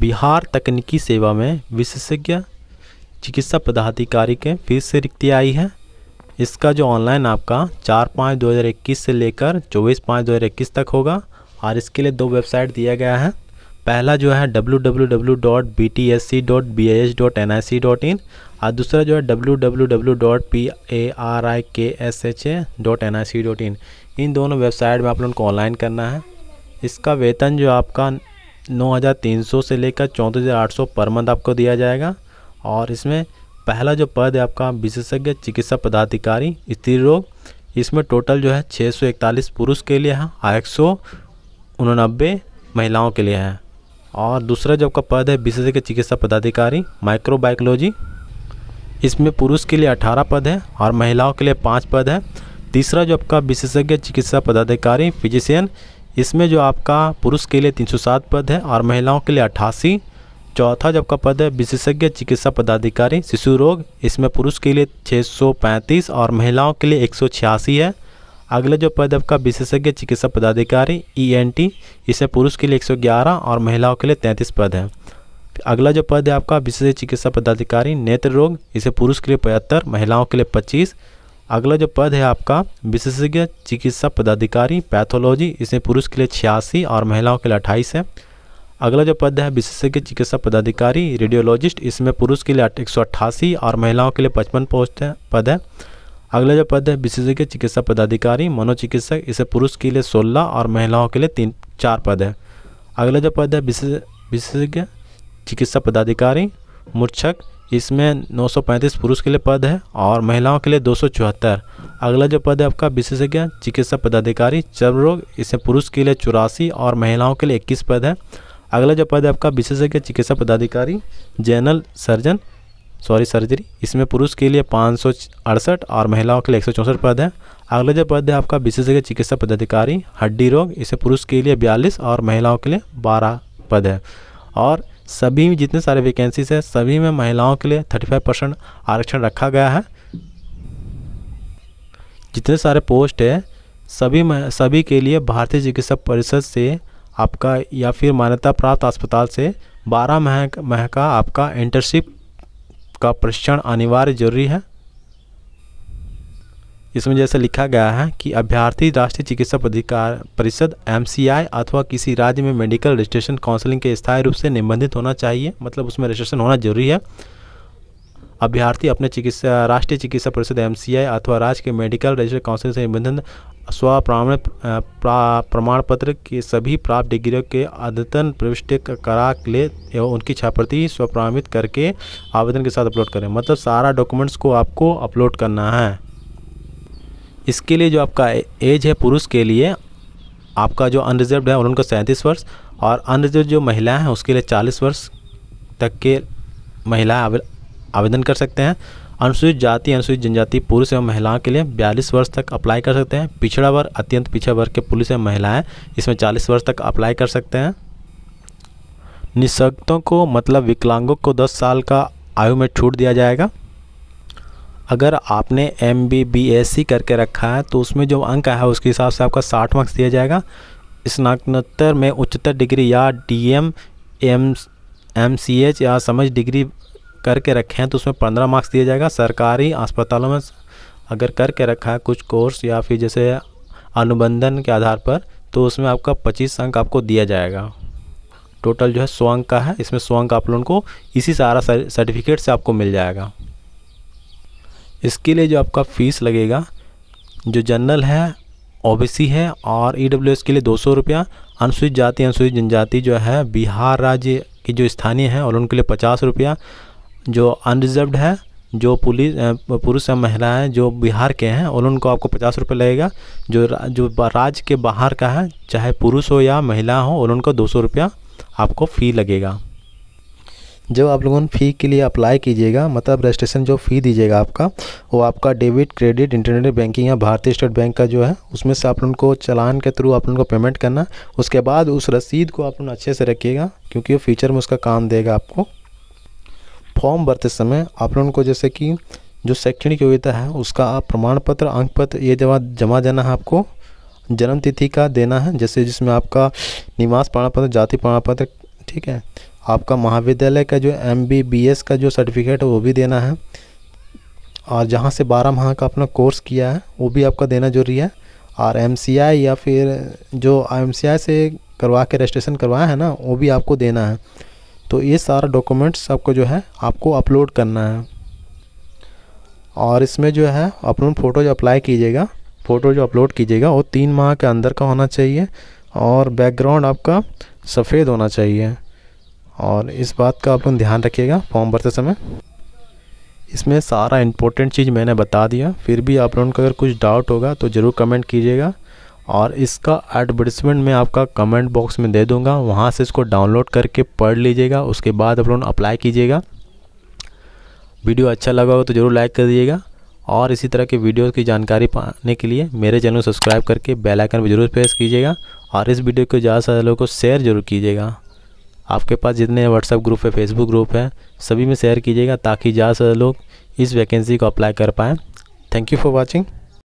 बिहार तकनीकी सेवा में विशेषज्ञ चिकित्सा पदाधिकारी के फिर से रिक्ति आई है इसका जो ऑनलाइन आपका चार पाँच दो हज़ार इक्कीस से लेकर चौबीस पाँच दो हज़ार इक्कीस तक होगा और इसके लिए दो वेबसाइट दिया गया है पहला जो है W W W dot B T S C B H dot N I C dot in और दूसरा जो है W W W dot P A R I K S H A dot N I C dot in इन दोनों website में आप लोगों को ऑनलाइन करना है इसका वेतन जो आपका 9,300 से लेकर 34,800 पर मंथ आपको दिया जाएगा और इसमें पहला जो पद है आपका विशेषज्ञ चिकित्सा पदाधिकारी स्त्री रोग इसमें टोटल जो है 641 पुरुष के लिए है और एक उननबे महिलाओं के लिए है और दूसरा जो आपका पद है विशेषज्ञ चिकित्सा पदाधिकारी माइक्रोबाइकोलॉजी इसमें पुरुष के लिए 18 पद है और महिलाओं के लिए पाँच पद है तीसरा जो आपका विशेषज्ञ चिकित्सा पदाधिकारी फिजिशियन इसमें जो आपका पुरुष के लिए 307 पद है और महिलाओं के लिए अट्ठासी चौथा जो आपका पद है विशेषज्ञ चिकित्सा पदाधिकारी शिशु रोग इसमें पुरुष के लिए 635 और महिलाओं के लिए एक है अगला जो पद आपका विशेषज्ञ चिकित्सा पदाधिकारी ई e इसमें पुरुष के लिए 111 और महिलाओं के लिए 33 पद है अगला जो पद है आपका विशेष चिकित्सा पदाधिकारी नेत्र रोग इसे पुरुष के लिए पचहत्तर महिलाओं के लिए पच्चीस अगला जो पद है आपका विशेषज्ञ चिकित्सा पदाधिकारी पैथोलॉजी इसमें पुरुष के लिए छियासी और महिलाओं के लिए अट्ठाईस है अगला जो पद है विशेषज्ञ चिकित्सा पदाधिकारी रेडियोलॉजिस्ट इसमें पुरुष के लिए एक सौ अट्ठासी और महिलाओं के लिए पचपन पोस्ट है पद है अगला जो पद है विशेषज्ञ चिकित्सा पदाधिकारी मनोचिकित्सक इसे पुरुष के लिए सोलह और महिलाओं के लिए तीन चार पद है अगला जो पद है विशेषज्ञ चिकित्सा पदाधिकारी मूर्छक इसमें 935 पुरुष के लिए पद है और महिलाओं के लिए दो अगला जो पद है आपका विशेषज्ञ चिकित्सा पदाधिकारी चर्म रोग इसमें पुरुष के लिए चौरासी और महिलाओं के लिए इक्कीस पद है अगला जो पद है आपका विशेषज्ञ चिकित्सा पदाधिकारी जनरल सर्जन सॉरी सर्जरी इसमें पुरुष के लिए पाँच और महिलाओं के लिए एक पद है अगला जो पद है आपका विशेषज्ञ चिकित्सा पदाधिकारी हड्डी रोग इसे पुरुष के लिए बयालीस और महिलाओं के लिए बारह पद है और सभी जितने सारे वैकेंसीज है सभी में महिलाओं के लिए 35 परसेंट आरक्षण रखा गया है जितने सारे पोस्ट है सभी में सभी के लिए भारतीय चिकित्सा परिषद से आपका या फिर मान्यता प्राप्त अस्पताल से 12 माह माह का आपका इंटर्नशिप का प्रशिक्षण अनिवार्य जरूरी है इसमें जैसा लिखा गया है कि अभ्यर्थी राष्ट्रीय चिकित्सा प्राधिकार परिषद एम अथवा किसी राज्य में मेडिकल रजिस्ट्रेशन काउंसलिंग के स्थायी रूप से निबंधित होना चाहिए मतलब उसमें रजिस्ट्रेशन होना जरूरी है अभ्यर्थी अपने चिकित्सा राष्ट्रीय चिकित्सा परिषद एम अथवा राज्य के मेडिकल रजिस्ट्रेशन काउंसिल से निबंधन स्व प्रमाण प्रमाण पत्र के सभी प्राप्त डिग्रियों के अद्यतन प्रविष्ट करा ले एवं उनकी छाप्रति स्वप्रमाणित करके आवेदन के साथ अपलोड करें मतलब सारा डॉक्यूमेंट्स को आपको अपलोड करना है इसके लिए जो आपका एज है पुरुष के लिए आपका जो अनरिजर्व है उनको सैंतीस वर्ष और अनरिजर्व जो महिलाएं हैं उसके लिए चालीस वर्ष तक के महिलाएं आवेदन कर सकते हैं अनुसूचित जाति अनुसूचित जनजाति पुरुष एवं महिलाओं के लिए बयालीस वर्ष तक अप्लाई कर सकते हैं पिछड़ा वर्ग अत्यंत पिछड़ा वर्ग के पुलिस एवं महिलाएं इसमें चालीस वर्ष तक अप्लाई कर सकते हैं निशक्तों को मतलब विकलांगों को दस साल का आयु में छूट दिया जाएगा अगर आपने M B B S C करके रखा है तो उसमें जो अंक है उसके हिसाब से आपका साठ मार्क्स दिया जाएगा स्नातकोत्तर में उच्चतर डिग्री या D M M M C H या समझ डिग्री करके रखे हैं तो उसमें पंद्रह मार्क्स दिया जाएगा सरकारी अस्पतालों में अगर करके रखा है कुछ कोर्स या फिर जैसे अनुबंधन के आधार पर तो उसमें आपका पच्चीस अंक आपको दिया जाएगा टोटल जो है सौ अंक का है इसमें सौ अंक आप लोगों को इसी सारा सर्टिफिकेट से आपको मिल जाएगा इसके लिए जो आपका फ़ीस लगेगा जो जनरल है ओबीसी है और ई e के लिए दो सौ रुपया अनुसूचित जाति अनुसूचित जनजाति जो है बिहार राज्य की जो स्थानीय है और उनके लिए पचास रुपया जो अनरिजर्व है जो पुलिस पुरुष या महिलाएं जो बिहार के हैं और उनको आपको पचास रुपये लगेगा जो जो राज्य के बाहर का है चाहे पुरुष हो या महिला हो और उनको दो सौ रुपया आपको फ़ी लगेगा जब आप लोगों फ़ी के लिए अप्लाई कीजिएगा मतलब रजिस्ट्रेशन जो फ़ी दीजिएगा आपका वो आपका डेबिट क्रेडिट इंटरनेट बैंकिंग या भारतीय स्टेट बैंक का जो है उसमें से आप लोगों को चलान के थ्रू आप लोगों को पेमेंट करना उसके बाद उस रसीद को आप लोग अच्छे से रखिएगा क्योंकि वो फ्यूचर में उसका काम देगा आपको फॉर्म भरते समय आप लोगों को जैसे कि जो शैक्षणिक योग्यता है उसका आप प्रमाण पत्र अंक पत्र ये जमा जमा देना है आपको जन्म तिथि का देना है जैसे जिसमें आपका निवास प्रमाण पत्र जाति प्रमाण पत्र ठीक है आपका महाविद्यालय का जो एम का जो सर्टिफिकेट है वो भी देना है और जहाँ से बारह माह का अपना कोर्स किया है वो भी आपका देना जरूरी है और एम या फिर जो एम से करवा के रजिस्ट्रेशन करवाया है ना वो भी आपको देना है तो ये सारा डॉक्यूमेंट्स आपको जो है आपको अपलोड करना है और इसमें जो है अपन फ़ोटो जो अप्लाई कीजिएगा फ़ोटो जो अपलोड कीजिएगा वो तीन माह के अंदर का होना चाहिए और बैकग्राउंड आपका सफ़ेद होना चाहिए और इस बात का लोग ध्यान रखिएगा फॉर्म भरते समय इसमें सारा इम्पोर्टेंट चीज़ मैंने बता दिया फिर भी आप लोगों का अगर कुछ डाउट होगा तो ज़रूर कमेंट कीजिएगा और इसका एडवर्टिजमेंट मैं आपका कमेंट बॉक्स में दे दूंगा वहाँ से इसको डाउनलोड करके पढ़ लीजिएगा उसके बाद आप लोग अप्लाई कीजिएगा वीडियो अच्छा लगा हो तो ज़रूर लाइक कर दीजिएगा और इसी तरह के वीडियो की जानकारी पाने के लिए मेरे चैनल सब्सक्राइब करके बेलाइकन भी पर जरूर प्रेस कीजिएगा और इस वीडियो को ज़्यादा से ज़्यादा लोगों को शेयर जरूर कीजिएगा आपके पास जितने व्हाट्सअप ग्रुप है फेसबुक ग्रुप है सभी में शेयर कीजिएगा ताकि ज़्यादा से लोग इस वैकेंसी को अप्लाई कर पाएँ थैंक यू फॉर वॉचिंग